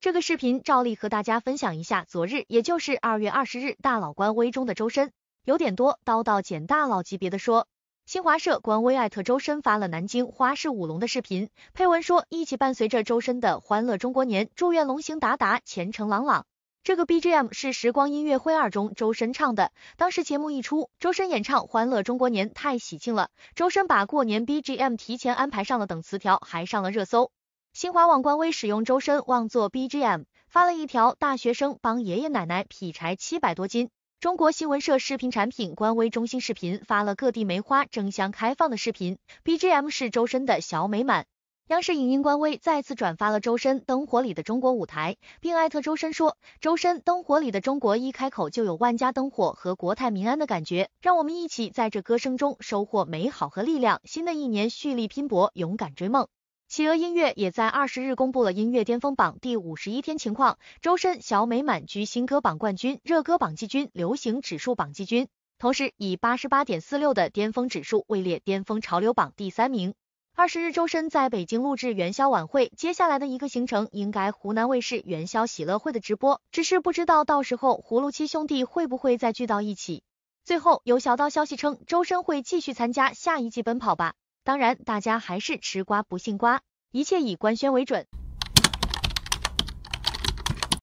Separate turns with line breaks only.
这个视频照例和大家分享一下，昨日也就是二月二十日，大佬官微中的周深有点多，叨叨捡大佬级别的说。新华社官微艾特周深发了南京花式舞龙的视频，配文说一起伴随着周深的欢乐中国年，祝愿龙行达达，前程朗朗。这个 B G M 是时光音乐会二中周深唱的，当时节目一出，周深演唱欢乐中国年太喜庆了，周深把过年 B G M 提前安排上了，等词条还上了热搜。新华网官微使用周深妄作 BGM，发了一条大学生帮爷爷奶奶劈柴七百多斤。中国新闻社视频产品官微中心视频发了各地梅花争相开放的视频，BGM 是周深的小美满。央视影音官微再次转发了周深《灯火里的中国》舞台，并艾特周深说，周深《灯火里的中国》一开口就有万家灯火和国泰民安的感觉，让我们一起在这歌声中收获美好和力量，新的一年蓄力拼搏，勇敢追梦。企鹅音乐也在二十日公布了音乐巅峰榜第五十一天情况，周深、小美满居新歌榜冠军、热歌榜季军、流行指数榜季军，同时以八十八点四六的巅峰指数位列巅峰潮流榜第三名。二十日，周深在北京录制元宵晚会，接下来的一个行程应该湖南卫视元宵喜乐会的直播，只是不知道到时候葫芦七兄弟会不会再聚到一起。最后有小道消息称，周深会继续参加下一季奔跑吧。当然，大家还是吃瓜不信瓜，一切以官宣为准。